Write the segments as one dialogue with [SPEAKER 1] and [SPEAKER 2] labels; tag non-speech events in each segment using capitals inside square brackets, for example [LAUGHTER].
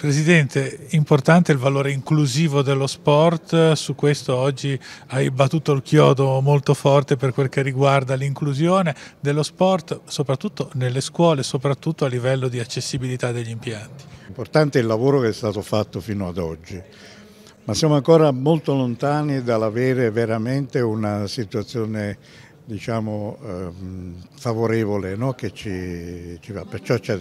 [SPEAKER 1] Presidente, importante il valore inclusivo dello sport, su questo oggi hai battuto il chiodo molto forte per quel che riguarda l'inclusione dello sport, soprattutto nelle scuole, soprattutto a livello di accessibilità degli impianti.
[SPEAKER 2] Importante il lavoro che è stato fatto fino ad oggi, ma siamo ancora molto lontani dall'avere veramente una situazione diciamo, ehm, favorevole no? che ci, ci va. Perciò c'è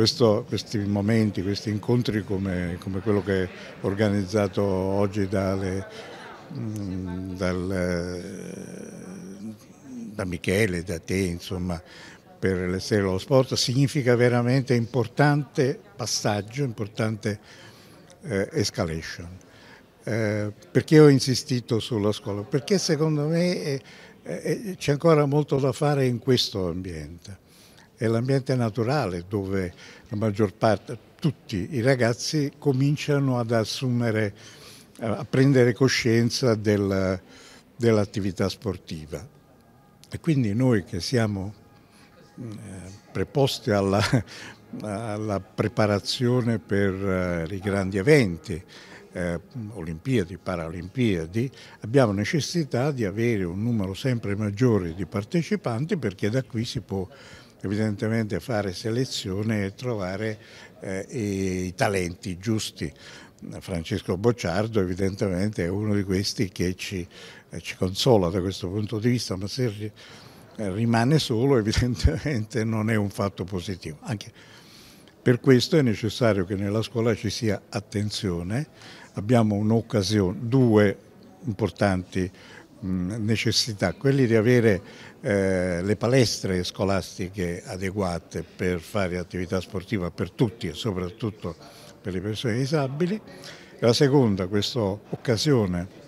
[SPEAKER 2] questo, questi momenti, questi incontri come, come quello che è organizzato oggi dalle, mh, mm, dal, eh, da Michele, da te, insomma, per l'estero stelle dello sport, significa veramente importante passaggio, importante eh, escalation. Eh, perché ho insistito sulla scuola? Perché secondo me eh, eh, c'è ancora molto da fare in questo ambiente è l'ambiente naturale dove la maggior parte, tutti i ragazzi cominciano ad assumere, a prendere coscienza del, dell'attività sportiva. E quindi noi che siamo eh, preposti alla, alla, preparazione per eh, i grandi eventi, eh, Olimpiadi, Paralimpiadi, abbiamo necessità di avere un numero sempre maggiore di partecipanti perché da qui si può evidentemente fare selezione e trovare eh, i talenti giusti. Francesco Bocciardo evidentemente è uno di questi che ci, eh, ci consola da questo punto di vista, ma se eh, rimane solo [LAUGHS] evidentemente non è un fatto positivo. Anche per questo è necessario che nella scuola ci sia attenzione, abbiamo un'occasione, due importanti necessità, quelli di avere eh, le palestre scolastiche adeguate per fare attività sportiva per tutti e soprattutto per le persone disabili. La seconda, questa occasione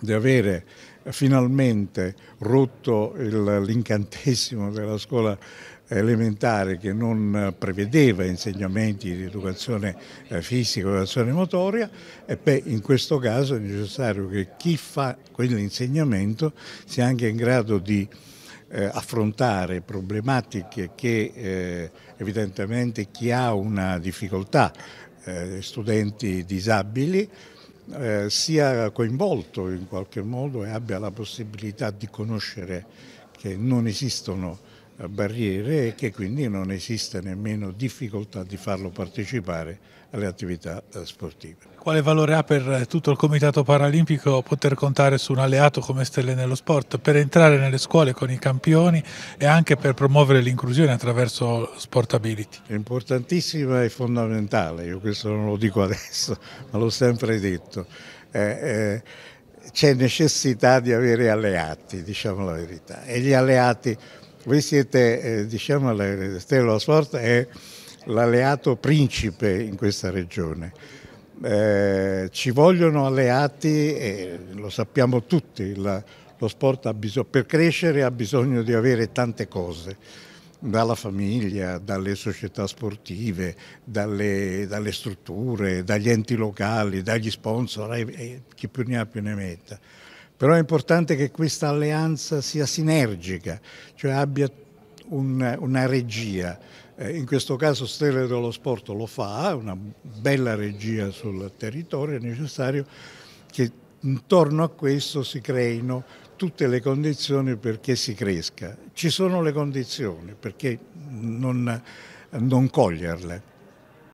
[SPEAKER 2] di avere finalmente rotto l'incantesimo della scuola elementare che non prevedeva insegnamenti di educazione eh, fisica o educazione motoria, e beh, in questo caso è necessario che chi fa quell'insegnamento sia anche in grado di eh, affrontare problematiche che eh, evidentemente chi ha una difficoltà, eh, studenti disabili, eh, sia coinvolto in qualche modo e abbia la possibilità di conoscere che non esistono eh, barriere e che quindi non esiste nemmeno difficoltà di farlo partecipare alle attività eh, sportive.
[SPEAKER 1] Quale valore ha per eh, tutto il Comitato Paralimpico poter contare su un alleato come Stelle nello Sport per entrare nelle scuole con i campioni e anche per promuovere l'inclusione attraverso Sportability?
[SPEAKER 2] È importantissima e fondamentale, io questo non lo dico adesso, [LAUGHS] ma l'ho sempre detto. Eh, eh, c'è necessità di avere alleati, diciamo la verità, e gli alleati voi siete, eh, diciamo, la Stella dello Sport è l'alleato principe in questa regione. Eh, ci vogliono alleati, eh, lo sappiamo tutti, la, lo sport bisogno, per crescere ha bisogno di avere tante cose, dalla famiglia, dalle società sportive, dalle, dalle strutture, dagli enti locali, dagli sponsor, eh, chi più ne ha più ne metta. Però è importante che questa alleanza sia sinergica, cioè abbia un, una regia. Eh, in questo caso Stelle dello Sport lo fa, una bella regia sul territorio, è necessario che intorno a questo si creino tutte le condizioni perché si cresca. Ci sono le condizioni, perché non, non coglierle?